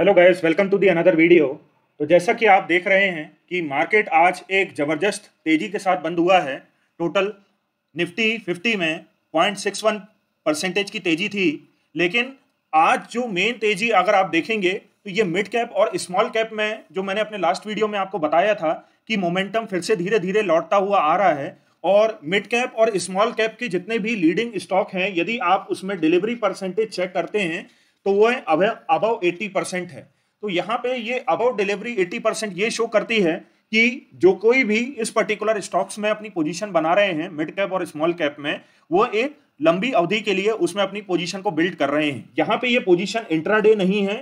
hello guys welcome to the another video तो जैसा कि आप देख रहे हैं कि मार्केट आज एक ज़बरदस्त तेज़ी के साथ बंद हुआ है टोटल निफ्टी 50 में 0.61 परसेंटेज की तेज़ी थी लेकिन आज जो मेन तेज़ी अगर आप देखेंगे तो ये मिड कैप और स्मॉल कैप में जो मैंने अपने लास्ट वीडियो में आपको बताया था कि मोमेंटम फिर से धीरे धीरे लौटता हुआ आ रहा है और मिड कैप और स्मॉल कैप के जितने भी लीडिंग स्टॉक हैं यदि आप उसमें डिलीवरी परसेंटेज चेक करते हैं तो वो अब अबव एट्टी परसेंट है तो यहाँ पे ये अबव डिलीवरी एट्टी परसेंट ये शो करती है कि जो कोई भी इस पर्टिकुलर स्टॉक्स में अपनी पोजीशन बना रहे हैं मिड कैप और स्मॉल कैप में वो एक लंबी अवधि के लिए उसमें अपनी पोजीशन को बिल्ड कर रहे हैं यहाँ पे ये पोजीशन इंट्राडे नहीं है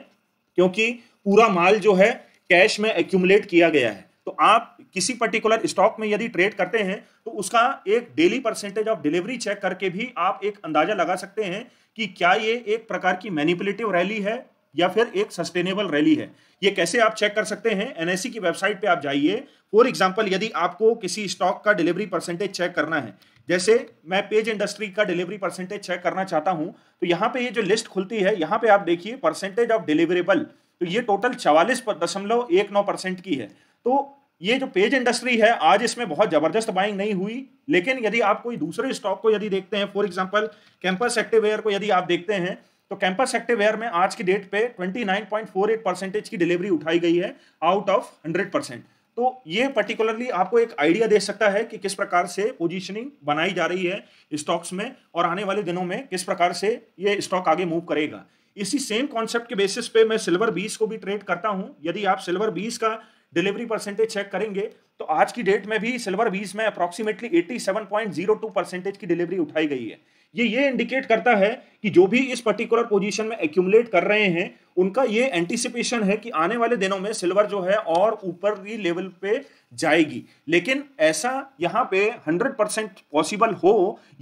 क्योंकि पूरा माल जो है कैश में एक्यूमुलेट किया गया है तो आप किसी पर्टिकुलर स्टॉक में यदि ट्रेड करते हैं तो उसका एक daily percentage of delivery check करके भी आप एक अंदाजा लगा सकते हैं कि क्या ये एक प्रकार की मैनिपुलेटिव रैली है या फिर एक सस्टेनेबल रैली है ये कैसे आप चेक कर सकते हैं एनएससी e की वेबसाइट पे आप जाइए फॉर एग्जांपल यदि आपको किसी स्टॉक का डिलीवरी परसेंटेज चेक करना है जैसे मैं पेज इंडस्ट्री का डिलीवरी परसेंटेज चेक करना चाहता हूं तो यहां पे ये जो लिस्ट खुलती है यहां पे आप देखिए परसेंटेज ऑफ डिलीवरेबल तो ये टोटल चवालीस दशमलव एक नौ परसेंट की है तो ये जो पेज इंडस्ट्री है आज इसमें बहुत जबरदस्त बाइंग नहीं हुई लेकिन यदि आप कोई दूसरे स्टॉक को यदि देखते हैं फॉर एग्जाम्पल कैंपस एक्टिवेयर को यदि आप देखते हैं तो कैंपस एक्टिवेयर में आज की डेट पे 29.48 परसेंटेज की डिलीवरी उठाई गई है आउट ऑफ 100 परसेंट तो ये पर्टिकुलरली आपको एक आइडिया दे सकता है कि किस प्रकार से पोजिशनिंग बनाई जा रही है स्टॉक्स में और आने वाले दिनों में किस प्रकार से ये स्टॉक आगे मूव करेगा इसी सेम कॉन्सेप्ट के बेसिस पे मैं सिल्वर बीस को भी ट्रेड करता हूँ यदि आप सिल्वर बीस का डिलीवरी परसेंटेज चेक करेंगे तो आज की डेट में भी सिल्वर बीस में अप्रॉक्सीमेटली 87.02 परसेंटेज की डिलीवरी उठाई गई है ये ये इंडिकेट करता है कि जो भी इस पर्टिकुलर पोजीशन में एक्यूमुलेट कर रहे हैं उनका ये एंटिसिपेशन है कि आने वाले दिनों में सिल्वर जो है और ऊपर ही लेवल पे जाएगी लेकिन ऐसा यहाँ पे 100 परसेंट पॉसिबल हो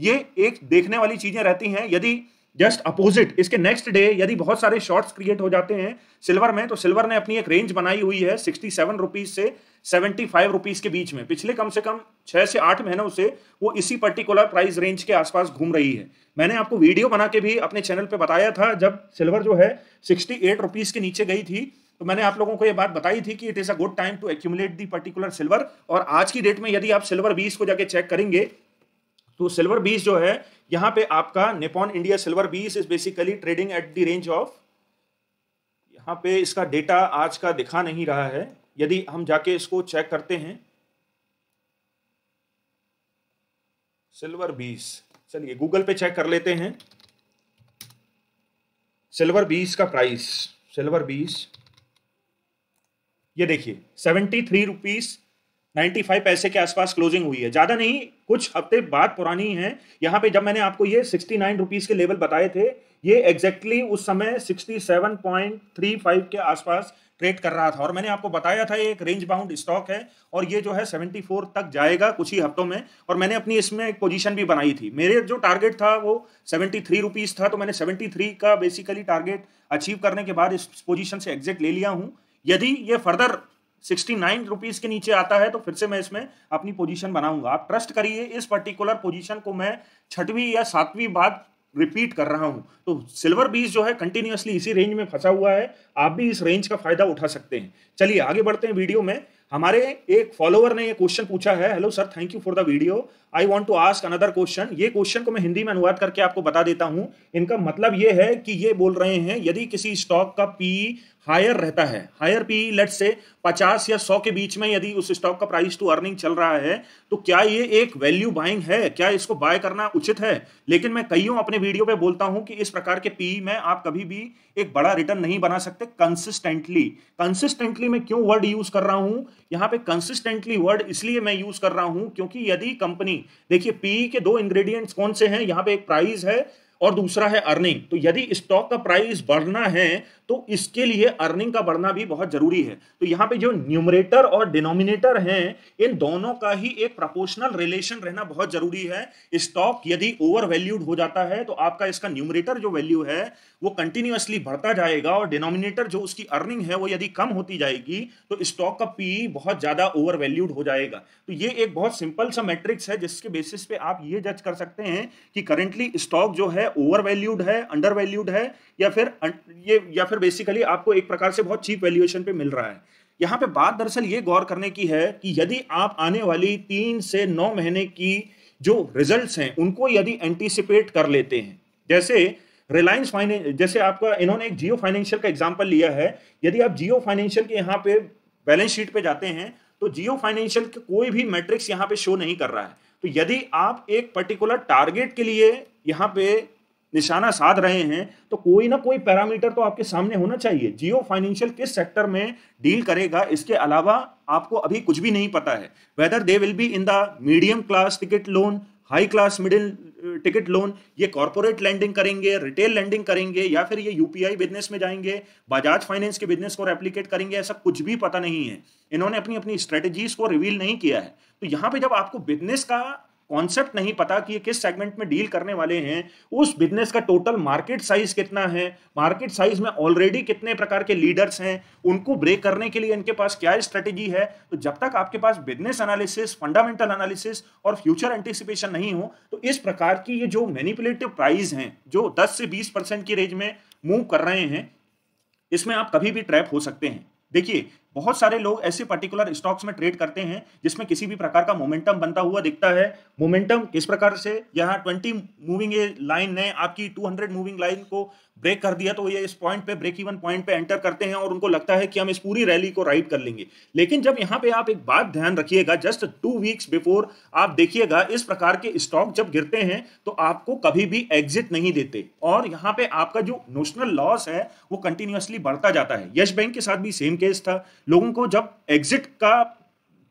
ये एक देखने वाली चीजें रहती हैं यदि जस्ट अपोजिट इसके नेक्स्ट डे यदि बहुत सारे शॉर्ट्स क्रिएट हो जाते हैं सिल्वर में तो सिल्वर ने अपनी एक रेंज बनाई हुई है सिक्सटी सेवन रुपीज से सेवेंटी फाइव रुपीज के बीच में पिछले कम से कम छह से आठ महीनों से वो इसी पर्टिकुलर प्राइस रेंज के आसपास घूम रही है मैंने आपको वीडियो बना के भी अपने चैनल पर बताया था जब सिल्वर जो है सिक्सटी एट रुपीज के नीचे गई थी तो मैंने आप लोगों को ये बात बताई थी कि it is a good time to accumulate the particular silver और आज की डेट में यदि आप सिल्वर बीस को जाके चेक करेंगे तो सिल्वर बीस जो है यहां पे आपका Nippon India silver bees is basically trading at the range of यहां पे इसका डेटा आज का दिखा नहीं रहा है यदि हम जाके इसको चेक करते हैं सिल्वर बीस चलिए गूगल पे चेक कर लेते हैं सिल्वर बीस का प्राइस सिल्वर बीस ये देखिए सेवेंटी थ्री रुपीज़ 95 पैसे के आसपास क्लोजिंग हुई है ज्यादा नहीं कुछ हफ्ते बाद पुरानी है यहाँ पे जब मैंने आपको ये 69 रुपीज के लेवल बताए थे ये एग्जैक्टली exactly उस समय 67.35 के आसपास ट्रेड कर रहा था और मैंने आपको बताया था ये एक रेंज बाउंड स्टॉक है और ये जो है 74 तक जाएगा कुछ ही हफ्तों में और मैंने अपनी इसमें एक पोजीशन भी बनाई थी मेरे जो टारगेट था वो सेवेंटी थ्री रुपीज़ था तो मैंने सेवेंटी थ्री का बेसिकली टारगेट अचीव करने के बाद इस पोजीशन से एग्जिट ले लिया हूँ यदि ये फर्दर सिक्सटी नाइन रुपीज के नीचे आता है तो फिर से मैं इसमें अपनी पोजीशन बनाऊंगा आप ट्रस्ट करिए इस पर्टिकुलर पोजीशन को मैं छठवीं या सातवीं बाद रिपीट कर रहा हूं तो सिल्वर बीस जो है कंटिन्यूसली इसी रेंज में फंसा हुआ है आप भी इस रेंज का फायदा उठा सकते हैं चलिए आगे बढ़ते हैं वीडियो में हमारे एक फॉलोवर ने ये क्वेश्चन पूछा है hello sir thank you for the video I want to ask another question ये क्वेश्चन को मैं हिंदी में अनुवाद करके आपको बता देता हूं इनका मतलब ये है कि ये बोल रहे हैं यदि किसी स्टॉक का पी हायर रहता है हायर पी लेट से 50 या 100 के बीच में यदि उस स्टॉक का प्राइस टू अर्निंग चल रहा है तो क्या ये एक वैल्यू बाइंग है क्या इसको बाय करना उचित है लेकिन मैं कईयों अपने वीडियो पे बोलता हूं कि इस प्रकार के पी में आप कभी भी एक बड़ा रिटर्न नहीं बना सकते कंसिस्टेंटली कंसिस्टेंटली मैं क्यों वर्ड यूज कर रहा हूं यहां पे कंसिस्टेंटली वर्ड इसलिए मैं यूज कर रहा हूं क्योंकि यदि कंपनी देखिए पीई के दो इंग्रेडिएंट्स कौन से हैं यहां पे एक प्राइस है और दूसरा है अर्निंग तो यदि स्टॉक का प्राइस बढ़ना है तो इसके लिए अर्निंग का बढ़ना भी बहुत जरूरी है तो यहाँ पे जो न्यूमरेटर और डिनोमिनेटर हैं इन दोनों का ही एक प्रोपोर्शनल रिलेशन रहना बहुत जरूरी है स्टॉक यदि ओवर वैल्यूड हो जाता है तो आपका इसका न्यूमरेटर जो वैल्यू है वो कंटिन्यूसली बढ़ता जाएगा और डिनोमिनेटर जो उसकी अर्निंग है वो यदि कम होती जाएगी तो स्टॉक का पी बहुत ज्यादा ओवर वैल्यूड हो जाएगा तो ये एक बहुत सिंपल सा मैट्रिक्स है जिसके बेसिस पे आप ये जज कर सकते हैं कि करेंटली स्टॉक जो है है ओवर वैल्यूड है अंडर वैल्यूड है या फिर ये या फिर बेसिकली आपको एक प्रकार से बहुत चीप वैल्यूएशन पे मिल रहा है यहाँ पे बात दरअसल ये गौर करने की है कि यदि आप आने वाली तीन से नौ महीने की जो रिजल्ट्स हैं उनको यदि एंटिसिपेट कर लेते हैं जैसे रिलायंस फाइनेंस जैसे आपका इन्होंने एक जियो फाइनेंशियल का एग्जाम्पल लिया है यदि आप जियो फाइनेंशियल के यहाँ पे बैलेंस शीट पे जाते हैं तो जियो फाइनेंशियल के कोई भी मैट्रिक्स यहाँ पे शो नहीं कर रहा है तो यदि आप एक पर्टिकुलर टारगेट के लिए यहाँ पे निशाना साध रहे हैं तो कोई ना कोई पैरामीटर तो आपके सामने होना चाहिए जियो फाइनेंशियल किस सेक्टर में डील करेगा इसके अलावा आपको अभी कुछ भी नहीं पता है weather they will be in the medium class ticket loan high class middle ticket loan ये कॉरपोरेट लैंडिंग करेंगे रिटेल लैंडिंग करेंगे या फिर ये यूपीआई बिजनेस में जाएंगे बजाज फाइनेंस के बिजनेस को रेप्लीकेट करेंगे ऐसा कुछ भी पता नहीं है इन्होंने अपनी अपनी स्ट्रेटेजीज को रिवील नहीं किया है तो यहाँ पे जब आपको बिजनेस का कॉन्सेप्ट नहीं पता कि ये किस सेगमेंट में डील करने वाले हैं उस बिजनेस का टोटल मार्केट साइज कितना है मार्केट साइज में ऑलरेडी कितने प्रकार के लीडर्स हैं उनको ब्रेक करने के लिए इनके पास क्या स्ट्रेटेजी है तो जब तक आपके पास बिजनेस एनालिसिस फंडामेंटल एनालिसिस और फ्यूचर एंटिसिपेशन नहीं हो तो इस प्रकार की ये जो मैनिपुलेटिव प्राइस हैं जो दस से बीस की रेंज में मूव कर रहे हैं इसमें आप कभी भी ट्रैप हो सकते हैं देखिए बहुत सारे लोग ऐसे पर्टिकुलर स्टॉक्स में ट्रेड करते हैं जिसमें किसी भी प्रकार का मोमेंटम बनता हुआ दिखता है मोमेंटम किस प्रकार से यहाँ ट्वेंटी मूविंग लाइन ने आपकी टू मूविंग लाइन को ब्रेक कर दिया तो ये इस पॉइंट पे ब्रेक इवन पॉइंट पे एंटर करते हैं और उनको लगता है कि हम इस पूरी रैली को राइड कर लेंगे लेकिन जब यहाँ पे आप एक बात ध्यान रखिएगा जस्ट टू वीक्स बिफोर आप देखिएगा इस प्रकार के स्टॉक जब गिरते हैं तो आपको कभी भी एग्जिट नहीं देते और यहाँ पे आपका जो नोशनल लॉस है वो कंटिन्यूसली बढ़ता जाता है यश बैंक के साथ भी सेम केस था लोगों को जब एग्जिट का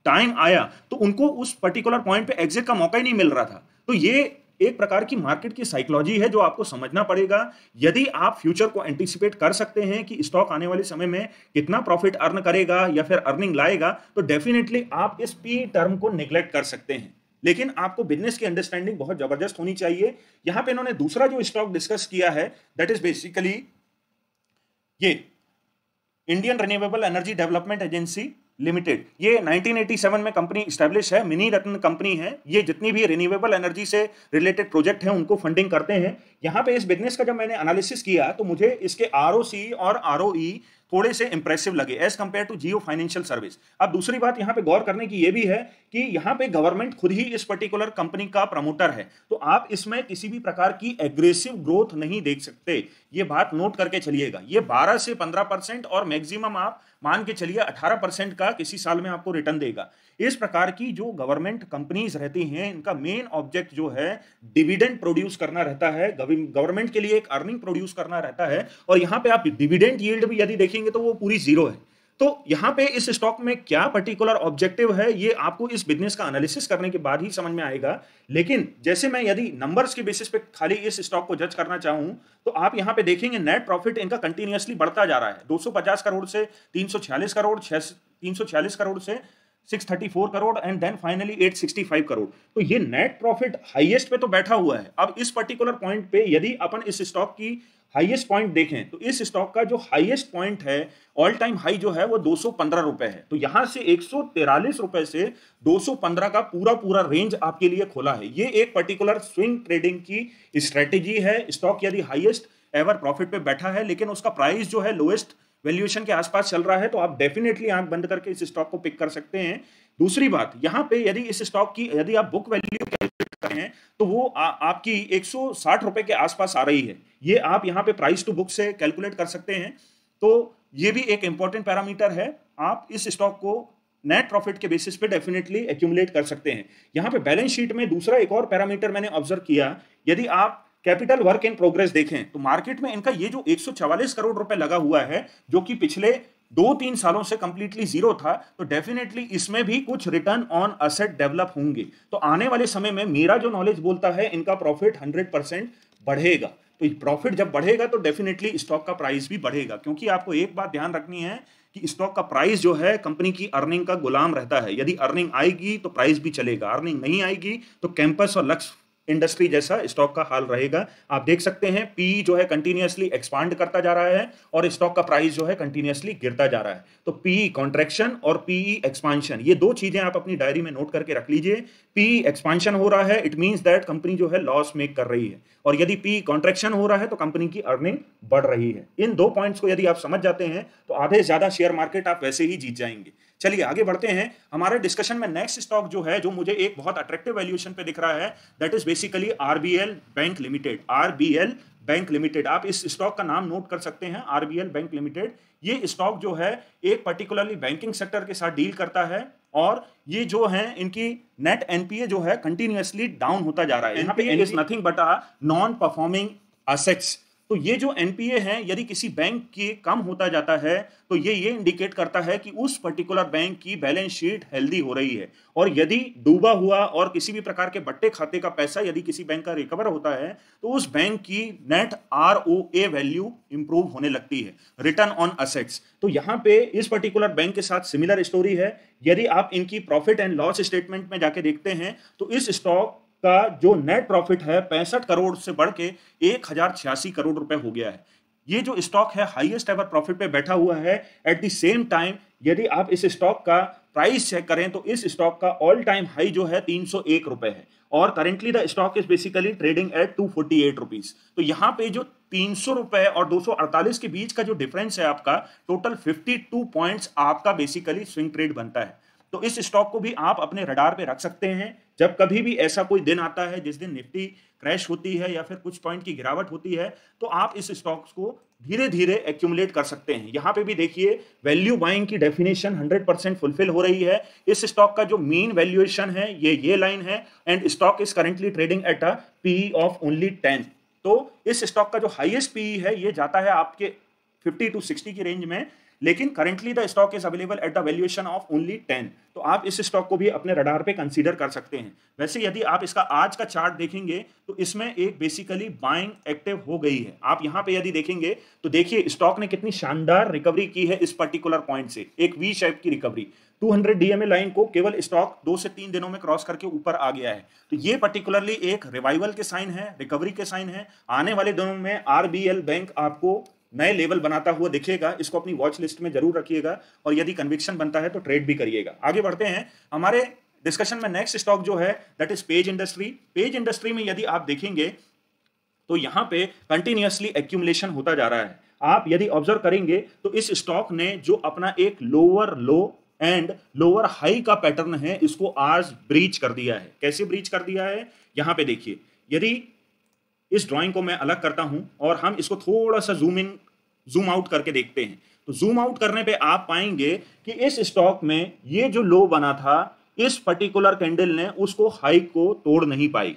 टाइम आया तो उनको उस पर्टिकुलर पॉइंट पे एग्जिट का मौका ही नहीं मिल रहा था तो ये एक प्रकार की मार्केट की साइकोलॉजी है जो आपको समझना पड़ेगा यदि आप फ्यूचर को एंटिसिपेट कर सकते हैं कि स्टॉक आने वाले समय में कितना प्रॉफिट अर्न करेगा या फिर अर्निंग लाएगा तो डेफिनेटली आप इस पी टर्म को निग्लेक्ट कर सकते हैं लेकिन आपको बिजनेस की अंडरस्टैंडिंग बहुत जबरदस्त होनी चाहिए यहां पे इन्होंने दूसरा जो स्टॉक डिस्कस किया है दैट इज बेसिकली ये Indian renewable energy development agency limited ये 1987 में कंपनी स्टैब्लिश है मिनी रत्न कंपनी है ये जितनी भी रिन्यूएबल एनर्जी से रिलेटेड प्रोजेक्ट हैं उनको फंडिंग करते हैं यहाँ पे इस बिजनेस का जब मैंने एनालिसिस किया तो मुझे इसके आर और आर e थोड़े से इंप्रेसिव लगे as compare to Jio financial service अब दूसरी बात यहाँ पे गौर करने की ये भी है कि यहाँ पे गवर्नमेंट खुद ही इस पर्टिकुलर कंपनी का प्रमोटर है तो आप इसमें किसी भी प्रकार की एग्रेसिव ग्रोथ नहीं देख सकते ये बात नोट करके चलिएगा ये 12 से 15 परसेंट और मैक्सिमम आप मान के चलिए 18 परसेंट का किसी साल में आपको रिटर्न देगा इस प्रकार की जो गवर्नमेंट कंपनीज रहती हैं इनका मेन ऑब्जेक्ट जो है डिविडेंड प्रोड्यूस करना रहता है गवर्नमेंट के लिए एक अर्निंग प्रोड्यूस करना रहता है और यहाँ पे आप डिविडेंड यील्ड भी यदि देखेंगे तो वो पूरी जीरो है तो यहां पे इस स्टॉक में क्या पर्टिकुलर ऑब्जेक्टिव है ये आपको इस बिजनेस का एनालिसिस करने के बाद ही समझ में आएगा लेकिन जैसे मैं यदि नंबर्स के बेसिस पे खाली इस स्टॉक को जज करना चाहूं तो आप यहां पे देखेंगे नेट प्रॉफिट इनका कंटिन्यूसली बढ़ता जा रहा है 250 करोड़ से 346 करोड़ छह करोड़ से 634 crore and then finally 865 crore तो ये नेट प्रॉफिट हाईएस्ट पे तो बैठा हुआ है अब इस पर्टिकुलर पॉइंट पे यदि अपन इस स्टॉक की हाईएस्ट पॉइंट देखें तो इस स्टॉक का जो हाईएस्ट पॉइंट है ऑल टाइम हाई जो है वो दो रुपए है तो यहां से एक रुपए से 215 का पूरा पूरा रेंज आपके लिए खोला है ये एक पर्टिकुलर स्विंग ट्रेडिंग की स्ट्रेटेजी है स्टॉक यदि हाइएस्ट एवर प्रॉफिट पे बैठा है लेकिन उसका प्राइस जो है लोएस्ट वैल्यूएशन के आसपास चल रहा है तो आप डेफिनेटली आंख बंद करके इस स्टॉक को पिक कर सकते हैं दूसरी बात यहाँ पे यदि इस स्टॉक की यदि आप बुक वैल्यू हैं तो वो आ, आपकी एक रुपए के आसपास आ रही है ये आप यहाँ पे प्राइस टू बुक से कैलकुलेट कर सकते हैं तो ये भी एक इंपॉर्टेंट पैरामीटर है आप इस स्टॉक को नेट प्रॉफिट के बेसिस पे डेफिनेटली एक्यूमुलेट कर सकते हैं यहाँ पे बैलेंस शीट में दूसरा एक और पैरामीटर मैंने ऑब्जर्व किया यदि आप कैपिटल वर्क इन प्रोग्रेस देखें तो मार्केट में इनका ये जो 144 करोड़ रुपए लगा हुआ है जो कि पिछले दो तीन सालों से कंप्लीटली जीरो था तो डेफिनेटली इसमें भी कुछ रिटर्न ऑन असेट डेवलप होंगे तो आने वाले समय में मेरा जो नॉलेज बोलता है इनका प्रॉफिट हंड्रेड परसेंट बढ़ेगा तो प्रॉफिट जब बढ़ेगा तो डेफिनेटली स्टॉक का प्राइस भी बढ़ेगा क्योंकि आपको एक बात ध्यान रखनी है कि स्टॉक का प्राइस जो है कंपनी की अर्निंग का गुलाम रहता है यदि अर्निंग आएगी तो प्राइस भी चलेगा अर्निंग नहीं आएगी तो कैंपस और लक्ष्य इंडस्ट्री जैसा स्टॉक का हाल रहेगा आप देख सकते हैं पी जो है कंटिन्यूसली एक्सपांड करता जा रहा है और स्टॉक का प्राइस जो है कंटिन्यूसली गिरता जा रहा है तो पीई कॉन्ट्रेक्शन और पीई एक्सपांशन ये दो चीजें आप अपनी डायरी में नोट करके रख लीजिए पीई एक्सपांशन हो रहा है इट मीन्स दैट कंपनी जो है लॉस मेक कर रही है और यदि पी कॉन्ट्रेक्शन हो रहा है तो कंपनी की अर्निंग बढ़ रही है इन दो पॉइंट्स को यदि आप समझ जाते हैं तो आधे ज्यादा शेयर मार्केट आप वैसे ही जीत जाएंगे चलिए आगे बढ़ते हैं हमारे डिस्कशन में नेक्स्ट स्टॉक जो है जो मुझे एक बहुत अट्रैक्टिव वैल्यूएशन पे दिख रहा है that is basically RBL bank limited RBL bank limited आप इस स्टॉक का नाम नोट कर सकते हैं आरबीएल बैंक लिमिटेड ये स्टॉक जो है एक पर्टिकुलरली बैंकिंग सेक्टर के साथ डील करता है और ये जो है इनकी नेट एनपीए जो है कंटिन्यूसली डाउन होता जा रहा है यहाँ NPA is nothing but a non performing assets तो ये जो एनपीए है यदि किसी बैंक के कम होता जाता है तो ये ये इंडिकेट करता है कि उस पर्टिकुलर बैंक की बैलेंस शीट हेल्दी हो रही है और यदि डूबा हुआ और किसी भी प्रकार के बट्टे खाते का पैसा यदि किसी बैंक का रिकवर होता है तो उस बैंक की net R O A value improve होने लगती है रिटर्न ऑन असेट्स तो यहाँ पे इस पर्टिकुलर बैंक के साथ सिमिलर स्टोरी है यदि आप इनकी प्रॉफिट एंड लॉस स्टेटमेंट में जाके देखते हैं तो इस स्टॉक का जो नेट प्रॉफिट है पैंसठ करोड़ से बढ़ के एक हजार छियासी करोड़ रुपए हो गया है ये जो स्टॉक है हाईएस्ट एवर प्रॉफिट पे बैठा हुआ है एट द सेम टाइम यदि आप इस स्टॉक का प्राइस चेक करें तो इस स्टॉक का ऑल टाइम हाई जो है तीन सौ एक रुपए है और currently the stock is basically trading at two forty eight rupees तो यहाँ पे जो तीन सौ रुपए और दो सौ अड़तालीस के बीच का जो डिफरेंस है आपका टोटल फिफ्टी टू पॉइंट्स आपका बेसिकली स्विंग ट्रेड बनता है तो इस स्टॉक को भी आप अपने रडार पे रख सकते हैं जब कभी भी ऐसा कोई दिन आता है जिस दिन निफ्टी क्रैश होती है या फिर कुछ पॉइंट की गिरावट होती है तो आप इस स्टॉक्स को धीरे धीरे एक्यूमुलेट कर सकते हैं यहाँ पे भी देखिए वैल्यू बाइंग की डेफिनेशन 100 परसेंट फुलफिल हो रही है इस स्टॉक का जो मेन वैल्यूएशन है ये ये लाइन है and stock is currently trading at a P of only ten तो इस स्टॉक का जो हाइएस्ट पी है ये जाता है आपके फिफ्टी टू सिक्सटी की रेंज में लेकिन currently the stock is available at the valuation of only ten तो आप इस स्टॉक को भी अपने रडार पे कंसीडर कर सकते हैं वैसे यदि आप इसका आज का चार्ट देखेंगे तो इसमें एक बेसिकली बाइंग एक्टिव हो गई है आप यहां पे यदि देखेंगे तो देखिए स्टॉक ने कितनी शानदार रिकवरी की है इस पर्टिकुलर पॉइंट से एक वी शेप की रिकवरी 200 हंड्रेड डीएमए लाइन को केवल स्टॉक दो से तीन दिनों में क्रॉस करके ऊपर आ गया है तो ये पर्टिकुलरली एक रिवाइवल के साइन है रिकवरी के साइन है आने वाले दिनों में आरबीएल बैंक आपको नए लेवल बनाता हुआ दिखेगा इसको अपनी वॉच लिस्ट में जरूर रखिएगा और यदि कन्विक्शन बनता है तो ट्रेड भी करिएगा आगे बढ़ते हैं हमारे डिस्कशन में नेक्स्ट स्टॉक जो है that is Page industry Page industry में यदि आप देखेंगे तो यहाँ पे कंटिन्यूसली एक्यूमुलेशन होता जा रहा है आप यदि ऑब्जर्व करेंगे तो इस स्टॉक ने जो अपना एक lower low and lower high का पैटर्न है इसको आज ब्रीच कर दिया है कैसे ब्रीच कर दिया है यहां पे देखिए यदि इस ड्राइंग को मैं अलग करता हूं और हम इसको थोड़ा सा जूम इन जूम आउट करके देखते हैं तो जूम आउट करने पे आप पाएंगे कि इस स्टॉक में ये जो लो बना था इस पर्टिकुलर कैंडल ने उसको हाई को तोड़ नहीं पाई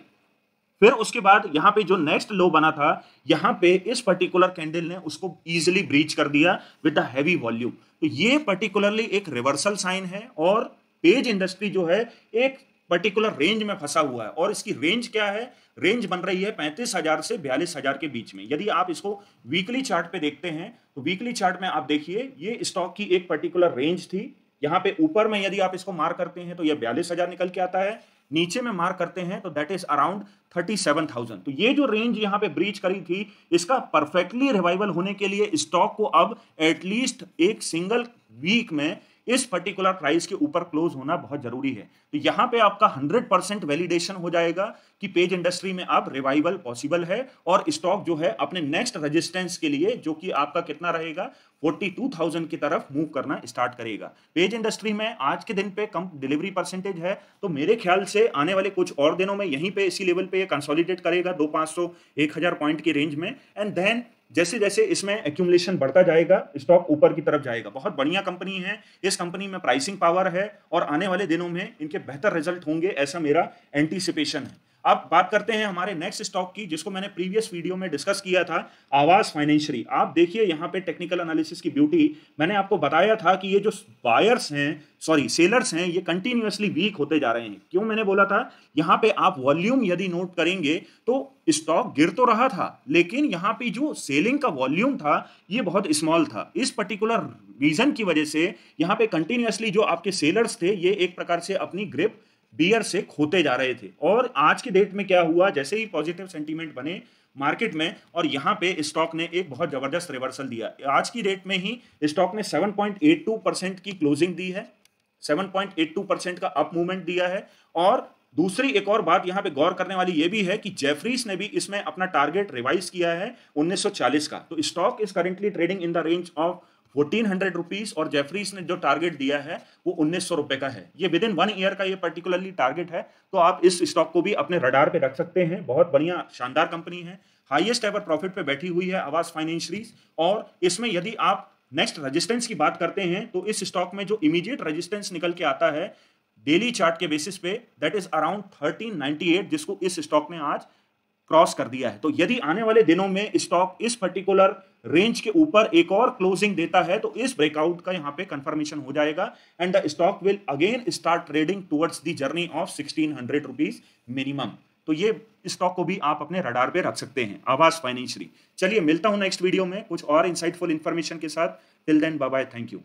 फिर उसके बाद यहाँ पे जो नेक्स्ट लो बना था यहाँ पे इस पर्टिकुलर कैंडल ने उसको इजिली ब्रीच कर दिया विद अ हैवी वॉल्यूम तो ये पर्टिकुलरली एक रिवर्सल साइन है और पेज इंडस्ट्री जो है एक पर्टिकुलर रेंज में फंसा हुआ है और इसकी रेंज क्या है रेंज बन रही है पैंतीस हजार से बयालीस हजार के बीच में यदि आप इसको वीकली चार्ट पे देखते हैं तो वीकली चार्ट में आप देखिए ये स्टॉक की एक पर्टिकुलर रेंज थी यहाँ पे ऊपर में यदि आप इसको मार करते हैं तो ये बयालीस हजार निकल के आता है नीचे में मार करते हैं तो that is around thirty seven thousand तो ये जो रेंज यहाँ पे ब्रीच करी थी इसका परफेक्टली रिवाइवल होने के लिए स्टॉक को अब एटलीस्ट एक सिंगल वीक में इस पर्टिकुलर प्राइस के ऊपर क्लोज होना बहुत जरूरी है तो यहां पे आपका 100 परसेंट वैलिडेशन हो जाएगा कि पेज इंडस्ट्री में आप रिवाइवल पॉसिबल है और स्टॉक जो है अपने नेक्स्ट रेजिस्टेंस के लिए जो कि आपका कितना रहेगा 42,000 की तरफ मूव करना स्टार्ट करेगा पेज इंडस्ट्री में आज के दिन पे कम डिलीवरी परसेंटेज है तो मेरे ख्याल से आने वाले कुछ और दिनों में यहीं पे इसी लेवल पे ये कंसोलिडेट करेगा दो पांच सौ एक हजार पॉइंट की रेंज में एंड देन जैसे जैसे इसमें एक्यूमलेशन बढ़ता जाएगा स्टॉक ऊपर की तरफ जाएगा बहुत बढ़िया कंपनी है इस कंपनी में प्राइसिंग पावर है और आने वाले दिनों में इनके बेहतर रिजल्ट होंगे ऐसा मेरा एंटीसिपेशन है अब बात करते हैं हमारे नेक्स्ट स्टॉक की जिसको मैंने प्रीवियस वीडियो में डिस्कस किया था आवास फाइनेंशियली आप देखिए यहाँ पे टेक्निकल एनालिसिस की ब्यूटी मैंने आपको बताया था कि ये जो बायर्स हैं सॉरी सेलर्स हैं ये कंटिन्यूसली वीक होते जा रहे हैं क्यों मैंने बोला था यहाँ पे आप वॉल्यूम यदि नोट करेंगे तो स्टॉक गिर तो रहा था लेकिन यहाँ पे जो सेलिंग का वॉल्यूम था ये बहुत स्मॉल था इस पर्टिकुलर रीजन की वजह से यहाँ पे कंटिन्यूसली जो आपके सेलर्स थे ये एक प्रकार से अपनी ग्रिप बियर से खोते जा रहे थे और आज के डेट में क्या हुआ जैसे ही पॉजिटिव सेंटीमेंट बने मार्केट में और यहाँ पे स्टॉक ने एक बहुत जबरदस्त रिवर्सल दिया आज की डेट में ही स्टॉक ने 7.82 परसेंट की क्लोजिंग दी है 7.82 परसेंट का अप मूवमेंट दिया है और दूसरी एक और बात यहाँ पे गौर करने वाली ये भी है कि जेफरीज ने भी इसमें अपना टारगेट रिवाइज किया है 1940 का तो stock is currently trading in the range of fourteen hundred rupees और जेफरीज ने जो टारगेट दिया है वो उन्नीस सौ रुपए का है ये विद इन वन ईयर का ये पर्टिकुलरली टारगेट है तो आप इस स्टॉक को भी अपने रडार पे रख सकते हैं बहुत बढ़िया शानदार कंपनी है हाईएस्ट एवर प्रॉफिट पे बैठी हुई है आवाज फाइनेंशियरीज और इसमें यदि आप नेक्स्ट रेजिस्टेंस की बात करते हैं तो इस स्टॉक में जो इमीडिएट रेजिस्टेंस निकल के आता है डेली चार्ट के बेसिस पे दैट इज अराउंड एट जिसको इस स्टॉक ने आज क्रॉस कर दिया है तो यदि आने वाले दिनों में स्टॉक इस पर्टिकुलर रेंज के ऊपर एक और क्लोजिंग देता है तो इस ब्रेकआउट का यहाँ पे कंफर्मेशन हो जाएगा and the stock will again start trading towards the journey of sixteen hundred rupees minimum तो ये स्टॉक को भी आप अपने रडार पे रख सकते हैं आवास फाइनेंशियली चलिए मिलता हूं नेक्स्ट वीडियो में कुछ और इंसाइटफुल इंफॉर्मेशन के साथ till then bye thank you